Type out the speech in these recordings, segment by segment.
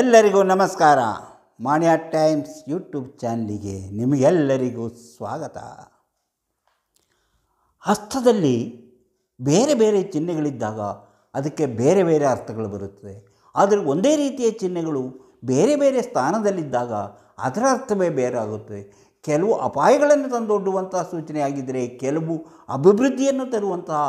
ಎಲ್ಲರಿಗೂ ನಮಸ್ಕಾರ ಮಾಣಿಯ times YouTube ಚಾನಲಿಗೆ ನಿಮಗೆಲ್ಲರಿಗೂ ಸ್ವಾಗತ ಹಸ್ತದಲ್ಲಿ ಬೇರೆ ಬೇರೆ ಚಿಹ್ನೆಗಳಿದ್ದಾಗ ಅದಕ್ಕೆ ಬೇರೆ ಬೇರೆ ಅರ್ಥಗಳು ಬರುತ್ತದೆ ಆದರೆ ಒಂದೇ ರೀತಿಯ ಚಿಹ್ನೆಗಳು ಬೇರೆ ಬೇರೆ ಸ್ಥಾನದಲ್ಲಿದ್ದಾಗ ಅದರ ಅರ್ಥವೇ ಬೇರೆ ಆಗುತ್ತದೆ ಕೆಲವು ಅಪಾಯಗಳನ್ನು ತಂದೊಡ್ಡುವಂತಹ ಸೂಚನೆಯಾಗಿದ್ದರೆ ಕೆಲವು ಅಭಿವೃದ್ಧಿಯನ್ನು ತರುವಂತಹ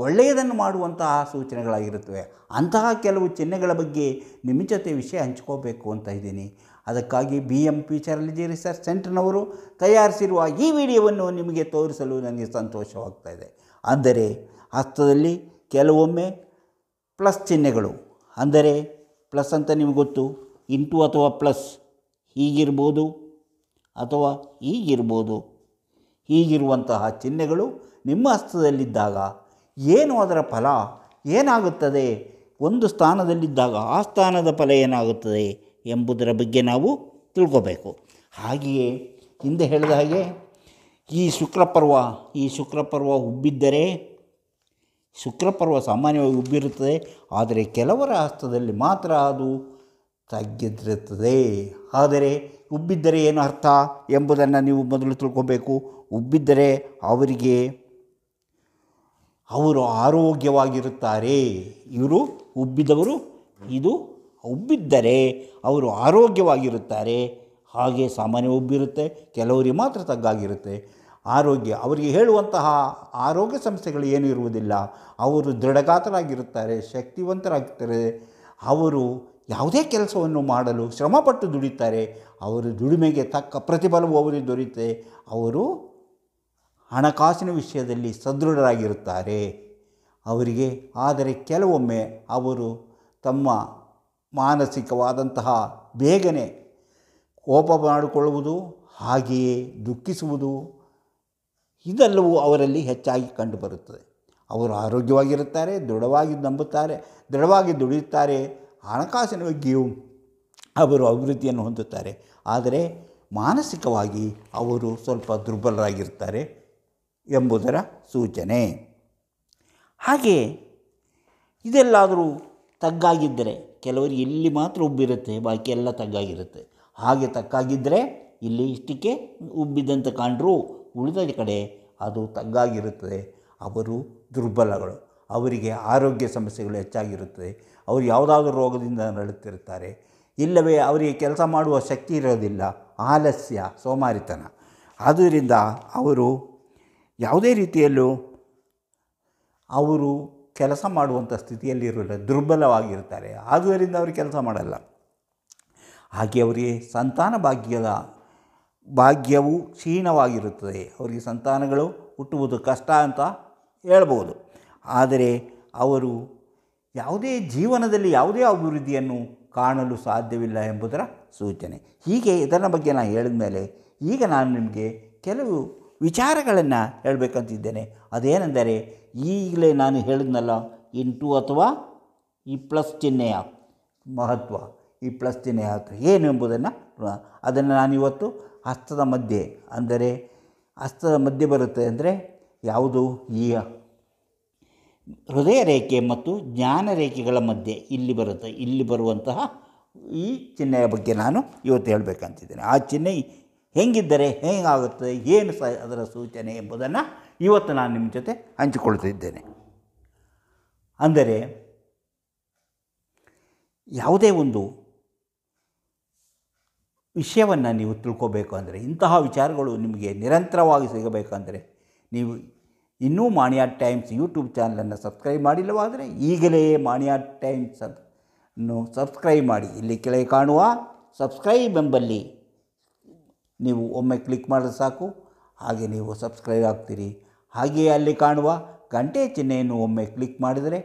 ಒಳ್ಳೆಯದನ್ನು ಮಾಡುವಂತಹ ಸೂಚನೆಗಳಾಗಿರುತ್ತವೆ ಅಂತಹ ಕೆಲವು ಚಿಹ್ನೆಗಳ ಬಗ್ಗೆ ನಿಮ್ಮ ಜೊತೆ ವಿಷಯ ಹಂಚ್ಕೋಬೇಕು ಅಂತ ಇದ್ದೀನಿ ಅದಕ್ಕಾಗಿ ಬಿ ಎಂ ಫ್ಯೂಚರಾಲಜಿ ರಿಸರ್ಚ್ ಸೆಂಟರ್ನವರು ತಯಾರಿಸಿರುವ ಈ ವಿಡಿಯೋವನ್ನು ನಿಮಗೆ ತೋರಿಸಲು ನನಗೆ ಸಂತೋಷವಾಗ್ತಾ ಇದೆ ಅಂದರೆ ಹಸ್ತದಲ್ಲಿ ಕೆಲವೊಮ್ಮೆ ಪ್ಲಸ್ ಚಿಹ್ನೆಗಳು ಅಂದರೆ ಪ್ಲಸ್ ಅಂತ ನಿಮಗೆ ಗೊತ್ತು ಇಂಟು ಅಥವಾ ಪ್ಲಸ್ ಹೀಗಿರ್ಬೋದು ಅಥವಾ ಹೀಗಿರ್ಬೋದು ಹೀಗಿರುವಂತಹ ಚಿಹ್ನೆಗಳು ನಿಮ್ಮ ಹಸ್ತದಲ್ಲಿದ್ದಾಗ ಏನು ಅದರ ಫಲ ಏನಾಗುತ್ತದೆ ಒಂದು ಸ್ಥಾನದಲ್ಲಿದ್ದಾಗ ಆ ಸ್ಥಾನದ ಫಲ ಏನಾಗುತ್ತದೆ ಎಂಬುದರ ಬಗ್ಗೆ ನಾವು ತಿಳ್ಕೋಬೇಕು ಹಾಗೆಯೇ ಹಿಂದೆ ಹೇಳಿದ ಹಾಗೆ ಈ ಶುಕ್ರಪರ್ವ ಈ ಶುಕ್ರಪರ್ವ ಉಬ್ಬಿದ್ದರೆ ಶುಕ್ರಪರ್ವ ಸಾಮಾನ್ಯವಾಗಿ ಉಬ್ಬಿರುತ್ತದೆ ಆದರೆ ಕೆಲವರ ಹಸ್ತದಲ್ಲಿ ಮಾತ್ರ ಅದು ತಗ್ಗಿದ್ದಿರುತ್ತದೆ ಆದರೆ ಉಬ್ಬಿದ್ದರೆ ಏನು ಅರ್ಥ ಎಂಬುದನ್ನು ನೀವು ಮೊದಲು ತಿಳ್ಕೊಬೇಕು ಉಬ್ಬಿದ್ದರೆ ಅವರಿಗೆ ಅವರು ಆರೋಗ್ಯವಾಗಿರುತ್ತಾರೆ ಇವರು ಉಬ್ಬಿದವರು ಇದು ಉಬ್ಬಿದ್ದರೆ ಅವರು ಆರೋಗ್ಯವಾಗಿರುತ್ತಾರೆ ಹಾಗೆ ಸಾಮಾನ್ಯ ಉಬ್ಬಿರುತ್ತೆ ಕೆಲವರಿಗೆ ಮಾತ್ರ ತಗ್ಗಾಗಿರುತ್ತೆ ಆರೋಗ್ಯ ಅವರಿಗೆ ಹೇಳುವಂತಹ ಆರೋಗ್ಯ ಸಂಸ್ಥೆಗಳು ಏನೂ ಇರುವುದಿಲ್ಲ ಅವರು ದೃಢಗಾತರಾಗಿರುತ್ತಾರೆ ಶಕ್ತಿವಂತರಾಗಿರ್ತಾರೆ ಅವರು ಯಾವುದೇ ಕೆಲಸವನ್ನು ಮಾಡಲು ಶ್ರಮಪಟ್ಟು ದುಡಿತಾರೆ ಅವರು ದುಡಿಮೆಗೆ ತಕ್ಕ ಪ್ರತಿಫಲವು ಅವರಿಗೆ ದೊರೆಯುತ್ತೆ ಅವರು ಹಣಕಾಸಿನ ವಿಷಯದಲ್ಲಿ ಸದೃಢರಾಗಿರುತ್ತಾರೆ ಅವರಿಗೆ ಆದರೆ ಕೆಲವೊಮ್ಮೆ ಅವರು ತಮ್ಮ ಮಾನಸಿಕವಾದಂತಹ ಬೇಗನೆ ಕೋಪ ಮಾಡಿಕೊಳ್ಳುವುದು ಹಾಗೆಯೇ ದುಃಖಿಸುವುದು ಇದೆಲ್ಲವೂ ಅವರಲ್ಲಿ ಹೆಚ್ಚಾಗಿ ಕಂಡುಬರುತ್ತದೆ ಅವರು ಆರೋಗ್ಯವಾಗಿರುತ್ತಾರೆ ದೃಢವಾಗಿ ನಂಬುತ್ತಾರೆ ದೃಢವಾಗಿ ದುಡಿಯುತ್ತಾರೆ ಹಣಕಾಸಿನ ಬಗ್ಗೆಯೂ ಅವರು ಅಭಿವೃದ್ಧಿಯನ್ನು ಹೊಂದುತ್ತಾರೆ ಆದರೆ ಮಾನಸಿಕವಾಗಿ ಅವರು ಸ್ವಲ್ಪ ದುರ್ಬಲರಾಗಿರ್ತಾರೆ ಎಂಬುದರ ಸೂಚನೆ ಹಾಗೆ ಇದೆಲ್ಲಾದರೂ ತಗ್ಗಾಗಿದ್ದರೆ ಕೆಲವರು ಇಲ್ಲಿ ಮಾತ್ರ ಉಬ್ಬಿರುತ್ತೆ ಬಾಕಿ ಎಲ್ಲ ತಗ್ಗಾಗಿರುತ್ತೆ ಹಾಗೆ ತಕ್ಕಾಗಿದ್ದರೆ ಇಲ್ಲಿ ಇಷ್ಟಕ್ಕೆ ಉಬ್ಬಿದಂತೆ ಕಾಣ್ರೂ ಉಳಿದ ಕಡೆ ಅದು ತಗ್ಗಾಗಿರುತ್ತದೆ ಅವರು ದುರ್ಬಲಗಳು ಅವರಿಗೆ ಆರೋಗ್ಯ ಸಮಸ್ಯೆಗಳು ಹೆಚ್ಚಾಗಿರುತ್ತದೆ ಅವರು ಯಾವುದಾದ್ರೂ ರೋಗದಿಂದ ನರಳುತ್ತಿರುತ್ತಾರೆ ಇಲ್ಲವೇ ಅವರಿಗೆ ಕೆಲಸ ಮಾಡುವ ಶಕ್ತಿ ಇರೋದಿಲ್ಲ ಆಲಸ್ಯ ಸೋಮಾರಿತನ ಆದ್ದರಿಂದ ಅವರು ಯಾವುದೇ ರೀತಿಯಲ್ಲೂ ಅವರು ಕೆಲಸ ಮಾಡುವಂಥ ಸ್ಥಿತಿಯಲ್ಲಿರಲ್ಲ ದುರ್ಬಲವಾಗಿರ್ತಾರೆ ಆದುದರಿಂದ ಅವರು ಕೆಲಸ ಮಾಡಲ್ಲ ಹಾಗೆ ಅವರಿಗೆ ಸಂತಾನ ಭಾಗ್ಯದ ಭಾಗ್ಯವು ಕ್ಷೀಣವಾಗಿರುತ್ತದೆ ಅವರಿಗೆ ಸಂತಾನಗಳು ಹುಟ್ಟುವುದು ಕಷ್ಟ ಅಂತ ಹೇಳ್ಬೋದು ಆದರೆ ಅವರು ಯಾವುದೇ ಜೀವನದಲ್ಲಿ ಯಾವುದೇ ಅಭಿವೃದ್ಧಿಯನ್ನು ಕಾಣಲು ಸಾಧ್ಯವಿಲ್ಲ ಎಂಬುದರ ಸೂಚನೆ ಹೀಗೆ ಇದರ ಬಗ್ಗೆ ನಾನು ಹೇಳಿದ ಮೇಲೆ ಈಗ ನಾನು ನಿಮಗೆ ಕೆಲವು ವಿಚಾರಗಳನ್ನು ಹೇಳಬೇಕಂತಿದ್ದೇನೆ ಅದೇನೆಂದರೆ ಈಗಲೇ ನಾನು ಹೇಳಿದ್ನಲ್ಲ ಇಂಟು ಅಥವಾ ಈ ಪ್ಲಸ್ ಚಿಹ್ನೆಯ ಮಹತ್ವ ಈ ಪ್ಲಸ್ ಚಿಹ್ನೆಯ ಹತ್ರ ಏನು ಎಂಬುದನ್ನು ಅದನ್ನು ನಾನಿವತ್ತು ಹಸ್ತದ ಮಧ್ಯೆ ಅಂದರೆ ಹಸ್ತದ ಮಧ್ಯೆ ಬರುತ್ತೆ ಅಂದರೆ ಯಾವುದು ಈ ಹೃದಯ ರೇಖೆ ಮತ್ತು ಜ್ಞಾನ ರೇಖೆಗಳ ಮಧ್ಯೆ ಇಲ್ಲಿ ಬರುತ್ತೆ ಇಲ್ಲಿ ಬರುವಂತಹ ಈ ಚಿಹ್ನೆಯ ಬಗ್ಗೆ ನಾನು ಇವತ್ತು ಹೇಳಬೇಕಂತಿದ್ದೇನೆ ಆ ಚಿಹ್ನೆ ಹೆಂಗಿದ್ದರೆ ಹೇಗಾಗುತ್ತದೆ ಏನು ಸ ಅದರ ಸೂಚನೆ ಎಂಬುದನ್ನು ಇವತ್ತು ನಾನು ನಿಮ್ಮ ಜೊತೆ ಹಂಚಿಕೊಳ್ತಿದ್ದೇನೆ ಅಂದರೆ ಯಾವುದೇ ಒಂದು ವಿಷಯವನ್ನು ನೀವು ತಿಳ್ಕೋಬೇಕು ಅಂದರೆ ಇಂತಹ ವಿಚಾರಗಳು ನಿಮಗೆ ನಿರಂತರವಾಗಿ ಸಿಗಬೇಕಂದರೆ ನೀವು ಇನ್ನೂ ಮಾಣಿಯಾ ಟೈಮ್ಸ್ ಯೂಟ್ಯೂಬ್ ಚಾನಲನ್ನು ಸಬ್ಸ್ಕ್ರೈಬ್ ಮಾಡಿಲ್ಲವಾದರೆ ಈಗಲೇ ಮಾಣಿಯಾ ಟೈಮ್ಸ್ ಅನ್ನು ಸಬ್ಸ್ಕ್ರೈಬ್ ಮಾಡಿ ಇಲ್ಲಿ ಕೆಳಗೆ ಕಾಣುವ ಸಬ್ಸ್ಕ್ರೈಬ್ ಎಂಬಲ್ಲಿ ನೀವು ಒಮ್ಮೆ ಕ್ಲಿಕ್ ಮಾಡಿದ್ರೆ ಸಾಕು ಹಾಗೆ ನೀವು ಸಬ್ಸ್ಕ್ರೈಬ್ ಆಗ್ತೀರಿ ಹಾಗೆಯೇ ಅಲ್ಲಿ ಕಾಣುವ ಗಂಟೆ ಚಿಹ್ನೆಯನ್ನು ಒಮ್ಮೆ ಕ್ಲಿಕ್ ಮಾಡಿದರೆ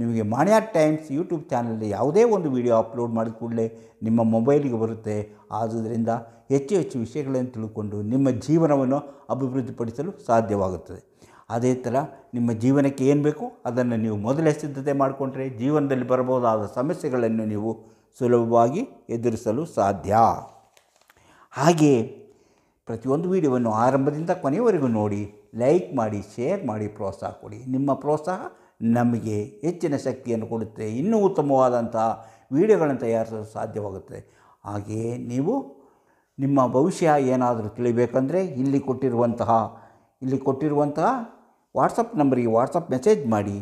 ನಿಮಗೆ ಮಾಣ್ಯ ಟೈಮ್ಸ್ ಯೂಟ್ಯೂಬ್ ಚಾನಲಲ್ಲಿ ಯಾವುದೇ ಒಂದು ವಿಡಿಯೋ ಅಪ್ಲೋಡ್ ಮಾಡಿದ ಕೂಡಲೇ ನಿಮ್ಮ ಮೊಬೈಲಿಗೆ ಬರುತ್ತೆ ಆದುದರಿಂದ ಹೆಚ್ಚು ಹೆಚ್ಚು ವಿಷಯಗಳನ್ನು ತಿಳ್ಕೊಂಡು ನಿಮ್ಮ ಜೀವನವನ್ನು ಅಭಿವೃದ್ಧಿಪಡಿಸಲು ಸಾಧ್ಯವಾಗುತ್ತದೆ ಅದೇ ಥರ ನಿಮ್ಮ ಜೀವನಕ್ಕೆ ಏನು ಬೇಕು ಅದನ್ನು ನೀವು ಮೊದಲೇ ಸಿದ್ಧತೆ ಮಾಡಿಕೊಂಡ್ರೆ ಜೀವನದಲ್ಲಿ ಬರಬಹುದಾದ ಸಮಸ್ಯೆಗಳನ್ನು ನೀವು ಸುಲಭವಾಗಿ ಎದುರಿಸಲು ಸಾಧ್ಯ ಹಾಗೆಯೇ ಪ್ರತಿಯೊಂದು ವಿಡಿಯೋವನ್ನು ಆರಂಭದಿಂದ ಕೊನೆಯವರೆಗೂ ನೋಡಿ ಲೈಕ್ ಮಾಡಿ ಶೇರ್ ಮಾಡಿ ಪ್ರೋತ್ಸಾಹ ಕೊಡಿ ನಿಮ್ಮ ಪ್ರೋತ್ಸಾಹ ನಮಗೆ ಹೆಚ್ಚಿನ ಶಕ್ತಿಯನ್ನು ಕೊಡುತ್ತೆ ಇನ್ನೂ ಉತ್ತಮವಾದಂತಹ ವಿಡಿಯೋಗಳನ್ನು ತಯಾರಿಸಲು ಸಾಧ್ಯವಾಗುತ್ತದೆ ಹಾಗೆಯೇ ನೀವು ನಿಮ್ಮ ಭವಿಷ್ಯ ಏನಾದರೂ ತಿಳಿಬೇಕಂದರೆ ಇಲ್ಲಿ ಕೊಟ್ಟಿರುವಂತಹ ಇಲ್ಲಿ ಕೊಟ್ಟಿರುವಂತಹ ವಾಟ್ಸಪ್ ನಂಬರಿಗೆ ವಾಟ್ಸಪ್ ಮೆಸೇಜ್ ಮಾಡಿ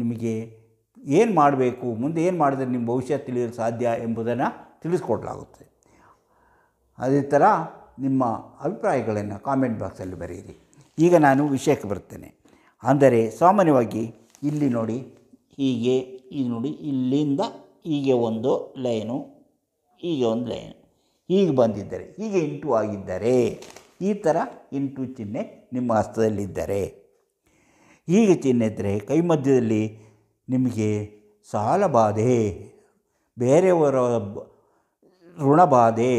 ನಿಮಗೆ ಏನು ಮಾಡಬೇಕು ಮುಂದೆ ಏನು ಮಾಡಿದರೆ ನಿಮ್ಮ ಭವಿಷ್ಯ ತಿಳಿಯಲು ಸಾಧ್ಯ ಎಂಬುದನ್ನು ತಿಳಿಸ್ಕೊಡ್ಲಾಗುತ್ತೆ ಅದೇ ಥರ ನಿಮ್ಮ ಅಭಿಪ್ರಾಯಗಳನ್ನು ಕಾಮೆಂಟ್ ಬಾಕ್ಸಲ್ಲಿ ಬರೆಯಿರಿ ಈಗ ನಾನು ವಿಷಯಕ್ಕೆ ಬರ್ತೇನೆ ಅಂದರೆ ಸಾಮಾನ್ಯವಾಗಿ ಇಲ್ಲಿ ನೋಡಿ ಹೀಗೆ ಇದು ನೋಡಿ ಇಲ್ಲಿಂದ ಹೀಗೆ ಒಂದು ಲೈನು ಹೀಗೆ ಒಂದು ಲೈನು ಹೀಗೆ ಬಂದಿದ್ದಾರೆ ಹೀಗೆ ಇಂಟು ಆಗಿದ್ದಾರೆ ಈ ಥರ ಇಂಟು ಚಿಹ್ನೆ ನಿಮ್ಮ ಹಸ್ತದಲ್ಲಿದ್ದರೆ ಹೀಗೆ ಚಿಹ್ನೆ ಇದ್ದರೆ ಕೈ ಮಧ್ಯದಲ್ಲಿ ನಿಮಗೆ ಸಾಲ ಬಾಧೆ ಬೇರೆಯವರ ಋಣಬಾಧೆ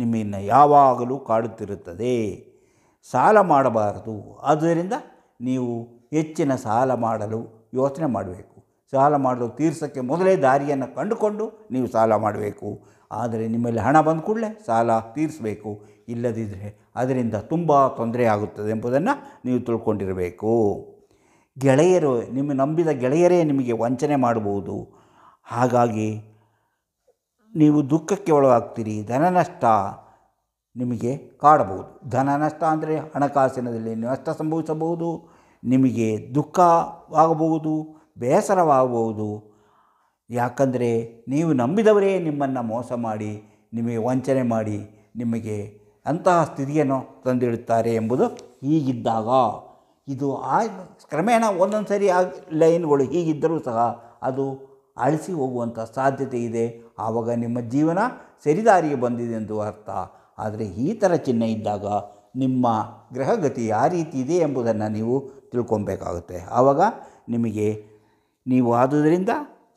ನಿಮ್ಮನ್ನು ಯಾವಾಗಲೂ ಕಾಡುತ್ತಿರುತ್ತದೆ ಸಾಲ ಮಾಡಬಾರದು ಆದ್ದರಿಂದ ನೀವು ಹೆಚ್ಚಿನ ಸಾಲ ಮಾಡಲು ಯೋಚನೆ ಮಾಡಬೇಕು ಸಾಲ ಮಾಡಲು ತೀರ್ಸೋಕ್ಕೆ ಮೊದಲೇ ದಾರಿಯನ್ನು ಕಂಡುಕೊಂಡು ನೀವು ಸಾಲ ಮಾಡಬೇಕು ಆದರೆ ನಿಮ್ಮಲ್ಲಿ ಹಣ ಬಂದ ಕೂಡಲೇ ಸಾಲ ತೀರಿಸಬೇಕು ಇಲ್ಲದಿದ್ದರೆ ಅದರಿಂದ ತುಂಬ ತೊಂದರೆ ಆಗುತ್ತದೆ ಎಂಬುದನ್ನು ನೀವು ತಿಳ್ಕೊಂಡಿರಬೇಕು ಗೆಳೆಯರು ನಿಮ್ಮ ನಂಬಿದ ಗೆಳೆಯರೇ ನಿಮಗೆ ವಂಚನೆ ಮಾಡಬಹುದು ಹಾಗಾಗಿ ನೀವು ದುಃಖಕ್ಕೆ ಒಳಗಾಗ್ತೀರಿ ಧನ ನಷ್ಟ ನಿಮಗೆ ಕಾಡಬಹುದು ಧನ ನಷ್ಟ ಅಂದರೆ ಹಣಕಾಸಿನದಲ್ಲಿ ನಷ್ಟ ಸಂಭವಿಸಬಹುದು ನಿಮಗೆ ದುಃಖವಾಗಬಹುದು ಬೇಸರವಾಗಬಹುದು ಯಾಕಂದರೆ ನೀವು ನಂಬಿದವರೇ ನಿಮ್ಮನ್ನು ಮೋಸ ಮಾಡಿ ನಿಮಗೆ ವಂಚನೆ ಮಾಡಿ ನಿಮಗೆ ಅಂತಹ ಸ್ಥಿತಿಯನ್ನು ತಂದಿಡುತ್ತಾರೆ ಎಂಬುದು ಹೀಗಿದ್ದಾಗ ಇದು ಆ ಕ್ರಮೇಣ ಒಂದೊಂದು ಸರಿ ಆ ಲೈನ್ಗಳು ಹೀಗಿದ್ದರೂ ಸಹ ಅದು ಅಳಿಸಿ ಹೋಗುವಂಥ ಸಾಧ್ಯತೆ ಇದೆ ಆವಾಗ ನಿಮ್ಮ ಜೀವನ ಸರಿದಾರಿಗೆ ಬಂದಿದೆ ಎಂದು ಅರ್ಥ ಆದರೆ ಈ ಥರ ಚಿಹ್ನೆ ಇದ್ದಾಗ ನಿಮ್ಮ ಗ್ರಹಗತಿ ಯಾವ ರೀತಿ ಇದೆ ಎಂಬುದನ್ನು ನೀವು ತಿಳ್ಕೊಬೇಕಾಗುತ್ತೆ ಆವಾಗ ನಿಮಗೆ ನೀವು ಆದುದರಿಂದ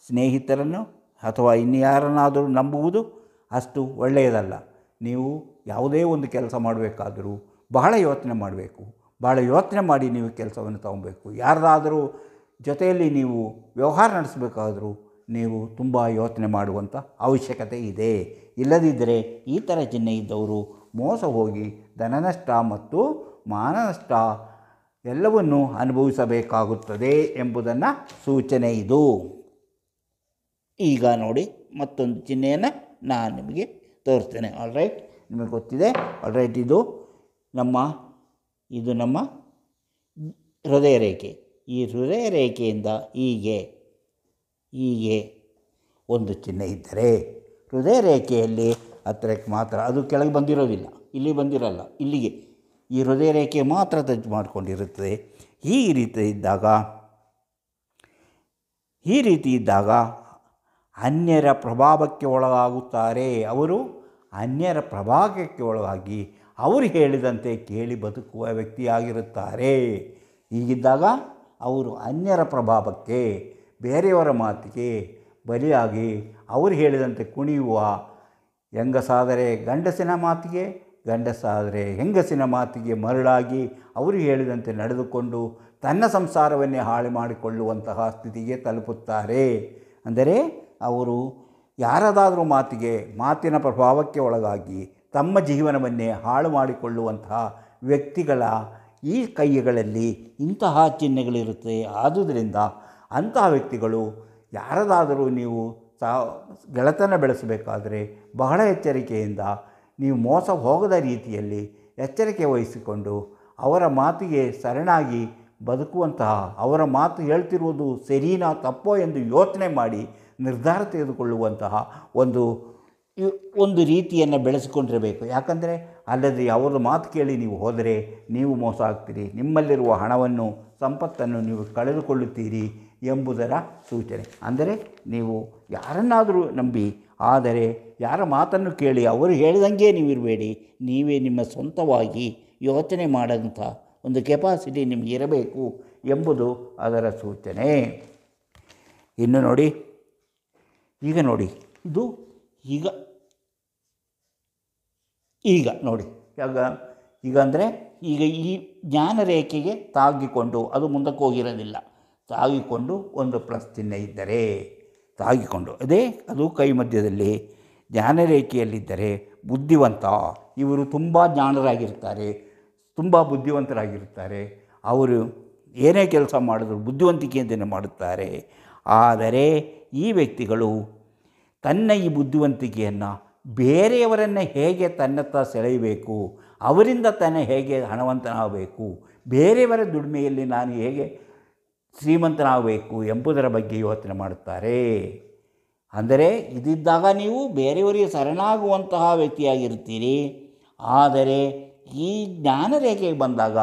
ಸ್ನೇಹಿತರನ್ನು ಅಥವಾ ಇನ್ಯಾರನ್ನಾದರೂ ನಂಬುವುದು ಅಷ್ಟು ಒಳ್ಳೆಯದಲ್ಲ ನೀವು ಯಾವುದೇ ಒಂದು ಕೆಲಸ ಮಾಡಬೇಕಾದರೂ ಬಹಳ ಯೋಚನೆ ಮಾಡಬೇಕು ಬಹಳ ಯೋಚನೆ ಮಾಡಿ ನೀವು ಕೆಲಸವನ್ನು ತಗೊಬೇಕು ಯಾರಾದರೂ ಜೊತೆಯಲ್ಲಿ ನೀವು ವ್ಯವಹಾರ ನಡೆಸಬೇಕಾದರೂ ನೀವು ತುಂಬ ಯೋಚನೆ ಮಾಡುವಂಥ ಅವಶ್ಯಕತೆ ಇದೆ ಇಲ್ಲದಿದ್ದರೆ ಈ ಥರ ಚಿಹ್ನೆ ಇದ್ದವರು ಮೋಸ ಹೋಗಿ ಧನನಷ್ಟ ಮತ್ತು ಮಾನನಷ್ಟ ಎಲ್ಲವನ್ನು ಅನುಭವಿಸಬೇಕಾಗುತ್ತದೆ ಎಂಬುದನ್ನು ಸೂಚನೆ ಇದು ಈಗ ನೋಡಿ ಮತ್ತೊಂದು ಚಿಹ್ನೆಯನ್ನು ನಾನು ನಿಮಗೆ ತೋರಿಸ್ತೇನೆ ಆಲ್ರೈಟ್ ನಿಮಗೆ ಗೊತ್ತಿದೆ ಆಲ್ರೈಟ್ ಇದು ನಮ್ಮ ಇದು ನಮ್ಮ ಹೃದಯ ರೇಖೆ ಈ ಹೃದಯ ರೇಖೆಯಿಂದ ಹೀಗೆ ಹೀಗೆ ಒಂದು ಚಿಹ್ನೆ ಇದ್ದರೆ ಹೃದಯ ರೇಖೆಯಲ್ಲಿ ಹತ್ತಿರಕ್ಕೆ ಮಾತ್ರ ಅದು ಕೆಳಗೆ ಬಂದಿರೋದಿಲ್ಲ ಇಲ್ಲಿ ಬಂದಿರಲ್ಲ ಇಲ್ಲಿಗೆ ಈ ಹೃದಯ ರೇಖೆ ಮಾತ್ರ ತಜ್ಜು ಮಾಡಿಕೊಂಡಿರುತ್ತದೆ ಈ ರೀತಿ ಇದ್ದಾಗ ಈ ರೀತಿ ಇದ್ದಾಗ ಅನ್ಯರ ಪ್ರಭಾವಕ್ಕೆ ಒಳಗಾಗುತ್ತಾರೆ ಅವರು ಅನ್ಯರ ಪ್ರಭಾವಕ್ಕೆ ಒಳಗಾಗಿ ಅವರು ಹೇಳಿದಂತೆ ಕೇಳಿ ಬದುಕುವ ವ್ಯಕ್ತಿಯಾಗಿರುತ್ತಾರೆ ಹೀಗಿದ್ದಾಗ ಅವರು ಅನ್ಯರ ಪ್ರಭಾವಕ್ಕೆ ಬೇರೆಯವರ ಮಾತಿಗೆ ಬಲಿಯಾಗಿ ಅವರು ಹೇಳಿದಂತೆ ಕುಣಿಯುವ ಹೆಂಗಸಾದರೆ ಗಂಡಸಿನ ಮಾತಿಗೆ ಗಂಡಸಾದರೆ ಹೆಂಗಸಿನ ಮಾತಿಗೆ ಮರುಳಾಗಿ ಅವರು ಹೇಳಿದಂತೆ ನಡೆದುಕೊಂಡು ತನ್ನ ಸಂಸಾರವನ್ನೇ ಹಾಳು ಮಾಡಿಕೊಳ್ಳುವಂತಹ ಸ್ಥಿತಿಗೆ ತಲುಪುತ್ತಾರೆ ಅಂದರೆ ಅವರು ಯಾರದಾದರೂ ಮಾತಿಗೆ ಮಾತಿನ ಪ್ರಭಾವಕ್ಕೆ ಒಳಗಾಗಿ ತಮ್ಮ ಜೀವನವನ್ನೇ ಹಾಳು ಮಾಡಿಕೊಳ್ಳುವಂತಹ ವ್ಯಕ್ತಿಗಳ ಈ ಕೈಗಳಲ್ಲಿ ಇಂತಹ ಚಿಹ್ನೆಗಳಿರುತ್ತೆ ಆದುದರಿಂದ ಅಂತಹ ವ್ಯಕ್ತಿಗಳು ಯಾರದಾದರೂ ನೀವು ಸಾ ಗೆಳೆತನ ಬೆಳೆಸಬೇಕಾದರೆ ಬಹಳ ಎಚ್ಚರಿಕೆಯಿಂದ ನೀವು ಮೋಸ ಹೋಗದ ರೀತಿಯಲ್ಲಿ ಎಚ್ಚರಿಕೆ ವಹಿಸಿಕೊಂಡು ಅವರ ಮಾತಿಗೆ ಸರಣಾಗಿ ಬದುಕುವಂತಹ ಅವರ ಮಾತು ಹೇಳ್ತಿರುವುದು ಸರಿನಾ ತಪ್ಪೋ ಎಂದು ಯೋಚನೆ ಮಾಡಿ ನಿರ್ಧಾರ ತೆಗೆದುಕೊಳ್ಳುವಂತಹ ಒಂದು ಒಂದು ರೀತಿಯನ್ನು ಬೆಳೆಸಿಕೊಂಡಿರಬೇಕು ಯಾಕಂದರೆ ಅಲ್ಲದೆ ಅವರ ಮಾತು ಕೇಳಿ ನೀವು ಹೋದರೆ ನೀವು ಮೋಸ ಆಗ್ತೀರಿ ನಿಮ್ಮಲ್ಲಿರುವ ಹಣವನ್ನು ಸಂಪತ್ತನ್ನು ನೀವು ಕಳೆದುಕೊಳ್ಳುತ್ತೀರಿ ಎಂಬುದರ ಸೂಚನೆ ಅಂದರೆ ನೀವು ಯಾರನ್ನಾದರೂ ನಂಬಿ ಆದರೆ ಯಾರ ಮಾತನ್ನು ಕೇಳಿ ಅವರು ಹೇಳಿದಂಗೆ ನೀವಿರಬೇಡಿ ನೀವೇ ನಿಮ್ಮ ಸ್ವಂತವಾಗಿ ಯೋಚನೆ ಮಾಡೋಂಥ ಒಂದು ಕೆಪಾಸಿಟಿ ನಿಮಗೆ ಇರಬೇಕು ಎಂಬುದು ಅದರ ಸೂಚನೆ ಇನ್ನು ನೋಡಿ ಈಗ ನೋಡಿ ಇದು ಈಗ ಈಗ ನೋಡಿ ಆಗ ಈಗ ಅಂದರೆ ಈಗ ಈ ಜ್ಞಾನ ರೇಖೆಗೆ ತಾಗಿಕೊಂಡು ಅದು ಮುಂದಕ್ಕೆ ಹೋಗಿರೋದಿಲ್ಲ ತಾಗಿಕೊಂಡು ಒಂದು ಪ್ಲಸ್ ಇದ್ದರೆ ತಾಗಿಕೊಂಡು ಅದೇ ಅದು ಕೈ ಮಧ್ಯದಲ್ಲಿ ಜ್ಞಾನರೇಖೆಯಲ್ಲಿದ್ದರೆ ಬುದ್ಧಿವಂತ ಇವರು ತುಂಬ ಜ್ಞಾನರಾಗಿರ್ತಾರೆ ತುಂಬ ಬುದ್ಧಿವಂತರಾಗಿರ್ತಾರೆ ಅವರು ಏನೇ ಕೆಲಸ ಮಾಡಿದ್ರು ಬುದ್ಧಿವಂತಿಕೆಯಿಂದ ಮಾಡುತ್ತಾರೆ ಆದರೆ ಈ ವ್ಯಕ್ತಿಗಳು ತನ್ನ ಈ ಬುದ್ಧಿವಂತಿಕೆಯನ್ನು ಬೇರೆಯವರನ್ನು ಹೇಗೆ ತನ್ನತ್ತ ಸೆಳೆಯಬೇಕು ಅವರಿಂದ ತನ್ನ ಹೇಗೆ ಹಣವಂತನಾಗಬೇಕು ಬೇರೆಯವರ ದುಡಿಮೆಯಲ್ಲಿ ನಾನು ಹೇಗೆ ಶ್ರೀಮಂತನಾಗಬೇಕು ಎಂಬುದರ ಬಗ್ಗೆ ಯೋಚನೆ ಮಾಡುತ್ತಾರೆ ಅಂದರೆ ಇದಿದ್ದಾಗ ನೀವು ಬೇರೆಯವರಿಗೆ ಶರಣಾಗುವಂತಹ ವ್ಯಕ್ತಿಯಾಗಿರ್ತೀರಿ ಆದರೆ ಈ ಜ್ಞಾನ ರೇಖೆಗೆ ಬಂದಾಗ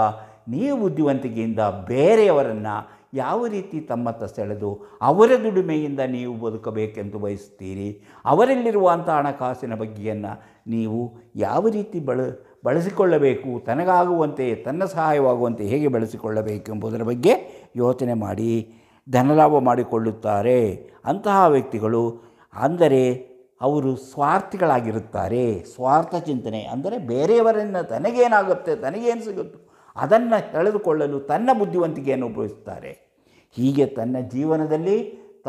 ನೀವು ಬುದ್ಧಿವಂತಿಕೆಯಿಂದ ಬೇರೆಯವರನ್ನು ಯಾವ ರೀತಿ ತಮ್ಮತ್ತ ಸೆಳೆದು ಅವರ ದುಡಿಮೆಯಿಂದ ನೀವು ಬದುಕಬೇಕೆಂದು ಬಯಸ್ತೀರಿ ಅವರಲ್ಲಿರುವಂಥ ಹಣಕಾಸಿನ ಬಗ್ಗೆಯನ್ನು ನೀವು ಯಾವ ರೀತಿ ಬಳ ಬಳಸಿಕೊಳ್ಳಬೇಕು ತನಗಾಗುವಂತೆ ತನ್ನ ಸಹಾಯವಾಗುವಂತೆ ಹೇಗೆ ಬಳಸಿಕೊಳ್ಳಬೇಕು ಎಂಬುದರ ಬಗ್ಗೆ ಯೋಚನೆ ಮಾಡಿ ಧನಲಾಭ ಮಾಡಿಕೊಳ್ಳುತ್ತಾರೆ ಅಂತಹ ವ್ಯಕ್ತಿಗಳು ಅಂದರೆ ಅವರು ಸ್ವಾರ್ಥಿಗಳಾಗಿರುತ್ತಾರೆ ಸ್ವಾರ್ಥ ಚಿಂತನೆ ಅಂದರೆ ಬೇರೆಯವರನ್ನು ತನಗೇನಾಗುತ್ತೆ ತನಗೇನು ಸಿಗುತ್ತೋ ಅದನ್ನು ಎಳೆದುಕೊಳ್ಳಲು ತನ್ನ ಬುದ್ಧಿವಂತಿಕೆಯನ್ನು ಉಪಯೋಗಿಸುತ್ತಾರೆ ಹೀಗೆ ತನ್ನ ಜೀವನದಲ್ಲಿ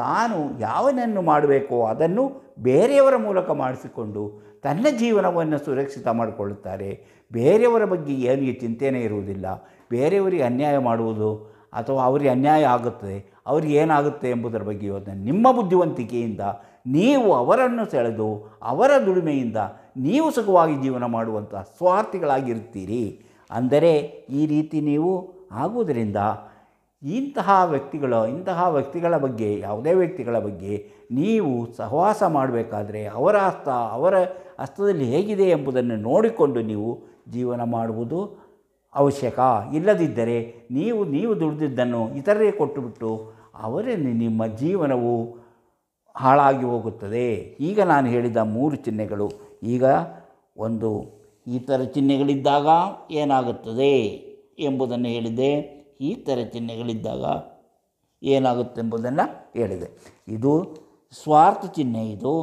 ತಾನು ಯಾವನನ್ನು ಮಾಡಬೇಕೋ ಅದನ್ನು ಬೇರೆಯವರ ಮೂಲಕ ಮಾಡಿಸಿಕೊಂಡು ತನ್ನ ಜೀವನವನ್ನು ಸುರಕ್ಷಿತ ಮಾಡಿಕೊಳ್ಳುತ್ತಾರೆ ಬೇರೆಯವರ ಬಗ್ಗೆ ಏನಿಗೆ ಚಿಂತೆಯೇ ಇರುವುದಿಲ್ಲ ಬೇರೆಯವರಿಗೆ ಅನ್ಯಾಯ ಮಾಡುವುದು ಅಥವಾ ಅವರಿಗೆ ಅನ್ಯಾಯ ಆಗುತ್ತದೆ ಅವ್ರಿಗೆ ಏನಾಗುತ್ತೆ ಎಂಬುದರ ಬಗ್ಗೆ ಯೋಚನೆ ನಿಮ್ಮ ಬುದ್ಧಿವಂತಿಕೆಯಿಂದ ನೀವು ಅವರನ್ನು ಸೆಳೆದು ಅವರ ದುಡಿಮೆಯಿಂದ ನೀವು ಸುಖವಾಗಿ ಜೀವನ ಮಾಡುವಂಥ ಸ್ವಾರ್ಥಿಗಳಾಗಿರುತ್ತೀರಿ ಅಂದರೆ ಈ ರೀತಿ ನೀವು ಆಗುವುದರಿಂದ ಇಂತಹ ವ್ಯಕ್ತಿಗಳ ಇಂತಹ ವ್ಯಕ್ತಿಗಳ ಬಗ್ಗೆ ಯಾವುದೇ ವ್ಯಕ್ತಿಗಳ ಬಗ್ಗೆ ನೀವು ಸಹವಾಸ ಮಾಡಬೇಕಾದ್ರೆ ಅವರ ಹಸ್ತ ಅವರ ಹಸ್ತದಲ್ಲಿ ಹೇಗಿದೆ ಎಂಬುದನ್ನು ನೋಡಿಕೊಂಡು ನೀವು ಜೀವನ ಮಾಡುವುದು ಅವಶ್ಯಕ ಇಲ್ಲದಿದ್ದರೆ ನೀವು ನೀವು ದುಡಿದಿದ್ದನ್ನು ಇತರರಿಗೆ ಕೊಟ್ಟುಬಿಟ್ಟು ಅವರೇ ನಿಮ್ಮ ಜೀವನವು ಹಾಳಾಗಿ ಹೋಗುತ್ತದೆ ಈಗ ನಾನು ಹೇಳಿದ ಮೂರು ಚಿಹ್ನೆಗಳು ಈಗ ಒಂದು ಈ ಥರ ಚಿಹ್ನೆಗಳಿದ್ದಾಗ ಏನಾಗುತ್ತದೆ ಎಂಬುದನ್ನು ಹೇಳಿದೆ ಈ ಥರ ಚಿಹ್ನೆಗಳಿದ್ದಾಗ ಏನಾಗುತ್ತೆಂಬುದನ್ನು ಹೇಳಿದೆ ಇದು ಸ್ವಾರ್ಥ ಚಿಹ್ನೆ ಇದು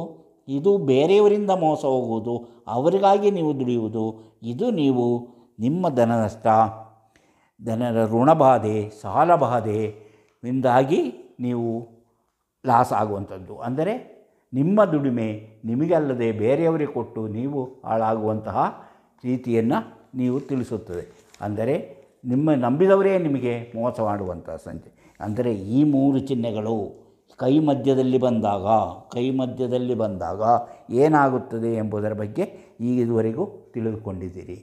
ಇದು ಬೇರೆಯವರಿಂದ ಮೋಸ ಹೋಗುವುದು ಅವರಿಗಾಗಿ ನೀವು ದುಡಿಯುವುದು ಇದು ನೀವು ನಿಮ್ಮ ಧನ ನಷ್ಟ ಧನರ ಋಣಬಾಧೆ ಸಾಲಬಾಧೆಯಿಂದಾಗಿ ನೀವು ಲಾಸ್ ಆಗುವಂಥದ್ದು ಅಂದರೆ ನಿಮ್ಮ ದುಡಿಮೆ ನಿಮಗಲ್ಲದೆ ಬೇರೆಯವರಿಗೆ ಕೊಟ್ಟು ನೀವು ಹಾಳಾಗುವಂತಹ ರೀತಿಯನ್ನು ನೀವು ತಿಳಿಸುತ್ತದೆ ಅಂದರೆ ನಿಮ್ಮ ನಂಬಿದವರೇ ನಿಮಗೆ ಮೋಸ ಮಾಡುವಂಥ ಸಂಜೆ ಅಂದರೆ ಈ ಮೂರು ಚಿಹ್ನೆಗಳು ಕೈ ಮಧ್ಯದಲ್ಲಿ ಬಂದಾಗ ಕೈ ಮಧ್ಯದಲ್ಲಿ ಬಂದಾಗ ಏನಾಗುತ್ತದೆ ಎಂಬುದರ ಬಗ್ಗೆ ಈಗ ತಿಳಿದುಕೊಂಡಿದ್ದೀರಿ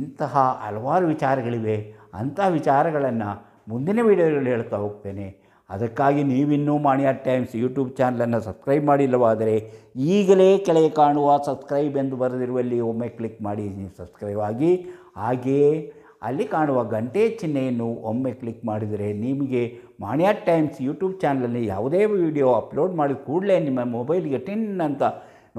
ಇಂತಹ ಹಲವಾರು ವಿಚಾರಗಳಿವೆ ಅಂತಹ ವಿಚಾರಗಳನ್ನು ಮುಂದಿನ ವಿಡಿಯೋಗಳಲ್ಲಿ ಹೇಳ್ತಾ ಹೋಗ್ತೇನೆ ಅದಕ್ಕಾಗಿ ನೀವಿನ್ನೂ ಮಾಣಿಯ ಟೈಮ್ಸ್ ಯೂಟ್ಯೂಬ್ ಚಾನಲನ್ನು ಸಬ್ಸ್ಕ್ರೈಬ್ ಮಾಡಿಲ್ಲವಾದರೆ ಈಗಲೇ ಕೆಳಗೆ ಕಾಣುವ ಸಬ್ಸ್ಕ್ರೈಬ್ ಎಂದು ಬರೆದಿರುವಲ್ಲಿ ಒಮ್ಮೆ ಕ್ಲಿಕ್ ಮಾಡಿ ನೀವು ಸಬ್ಸ್ಕ್ರೈಬ್ ಆಗಿ ಹಾಗೆಯೇ ಅಲ್ಲಿ ಕಾಣುವ ಗಂಟೆ ಚಿಹ್ನೆಯನ್ನು ಒಮ್ಮೆ ಕ್ಲಿಕ್ ಮಾಡಿದರೆ ನಿಮಗೆ ಮಾಣಿಯ ಟೈಮ್ಸ್ ಯೂಟ್ಯೂಬ್ ಚಾನಲಲ್ಲಿ ಯಾವುದೇ ವಿಡಿಯೋ ಅಪ್ಲೋಡ್ ಮಾಡಿದ ಕೂಡಲೇ ನಿಮ್ಮ ಮೊಬೈಲ್ಗೆ ಟಿನ್ ಅಂತ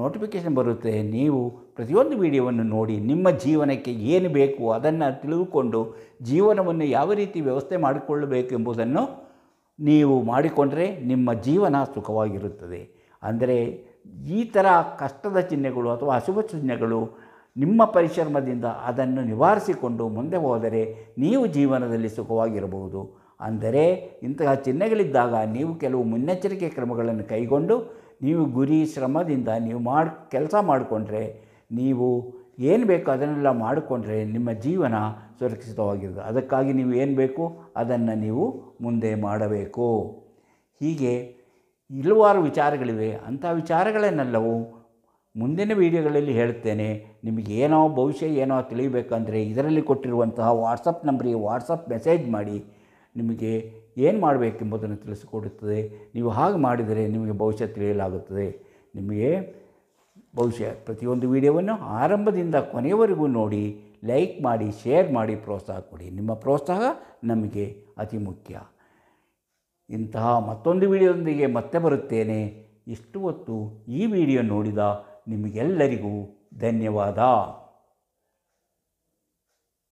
ನೋಟಿಫಿಕೇಷನ್ ಬರುತ್ತೆ ನೀವು ಪ್ರತಿಯೊಂದು ವಿಡಿಯೋವನ್ನು ನೋಡಿ ನಿಮ್ಮ ಜೀವನಕ್ಕೆ ಏನು ಬೇಕು ಅದನ್ನು ತಿಳಿದುಕೊಂಡು ಜೀವನವನ್ನು ಯಾವ ರೀತಿ ವ್ಯವಸ್ಥೆ ಮಾಡಿಕೊಳ್ಳಬೇಕೆಂಬುದನ್ನು ನೀವು ಮಾಡಿಕೊಂಡರೆ ನಿಮ್ಮ ಜೀವನ ಸುಖವಾಗಿರುತ್ತದೆ ಅಂದರೆ ಈ ಥರ ಕಷ್ಟದ ಚಿಹ್ನೆಗಳು ಅಥವಾ ಅಶುಭ ಚಿಹ್ನೆಗಳು ನಿಮ್ಮ ಪರಿಶ್ರಮದಿಂದ ಅದನ್ನು ನಿವಾರಿಸಿಕೊಂಡು ಮುಂದೆ ಹೋದರೆ ನೀವು ಜೀವನದಲ್ಲಿ ಸುಖವಾಗಿರಬಹುದು ಅಂದರೆ ಇಂತಹ ಚಿಹ್ನೆಗಳಿದ್ದಾಗ ನೀವು ಕೆಲವು ಮುನ್ನೆಚ್ಚರಿಕೆ ಕ್ರಮಗಳನ್ನು ಕೈಗೊಂಡು ನೀವು ಗುರಿ ಶ್ರಮದಿಂದ ನೀವು ಮಾಡಿ ಕೆಲಸ ಮಾಡಿಕೊಂಡ್ರೆ ನೀವು ಏನು ಬೇಕು ಅದನ್ನೆಲ್ಲ ಮಾಡಿಕೊಂಡ್ರೆ ನಿಮ್ಮ ಜೀವನ ಸುರಕ್ಷಿತವಾಗಿರೋದು ಅದಕ್ಕಾಗಿ ನೀವು ಏನು ಬೇಕು ಅದನ್ನು ನೀವು ಮುಂದೆ ಮಾಡಬೇಕು ಹೀಗೆ ಹಲವಾರು ವಿಚಾರಗಳಿವೆ ಅಂಥ ವಿಚಾರಗಳನ್ನೆಲ್ಲವೂ ಮುಂದಿನ ವೀಡಿಯೋಗಳಲ್ಲಿ ಹೇಳುತ್ತೇನೆ ನಿಮಗೇನೋ ಭವಿಷ್ಯ ಏನೋ ತಿಳಿಯಬೇಕಂದರೆ ಇದರಲ್ಲಿ ಕೊಟ್ಟಿರುವಂತಹ ವಾಟ್ಸಪ್ ನಂಬರಿಗೆ ವಾಟ್ಸಪ್ ಮೆಸೇಜ್ ಮಾಡಿ ನಿಮಗೆ ಏನು ಮಾಡಬೇಕೆಂಬುದನ್ನು ತಿಳಿಸಿಕೊಡುತ್ತದೆ ನೀವು ಹಾಗೆ ಮಾಡಿದರೆ ನಿಮಗೆ ಭವಿಷ್ಯ ತಿಳಿಯಲಾಗುತ್ತದೆ ನಿಮಗೆ ಭವಿಷ್ಯ ಪ್ರತಿಯೊಂದು ವಿಡಿಯೋವನ್ನು ಆರಂಭದಿಂದ ಕೊನೆಯವರೆಗೂ ನೋಡಿ ಲೈಕ್ ಮಾಡಿ ಶೇರ್ ಮಾಡಿ ಪ್ರೋತ್ಸಾಹ ಕೊಡಿ ನಿಮ್ಮ ಪ್ರೋತ್ಸಾಹ ನಮಗೆ ಅತಿ ಮುಖ್ಯ ಇಂತಹ ಮತ್ತೊಂದು ವಿಡಿಯೋದೊಂದಿಗೆ ಮತ್ತೆ ಬರುತ್ತೇನೆ ಇಷ್ಟು ಹೊತ್ತು ಈ ವಿಡಿಯೋ ನೋಡಿದ ನಿಮಗೆಲ್ಲರಿಗೂ ಧನ್ಯವಾದ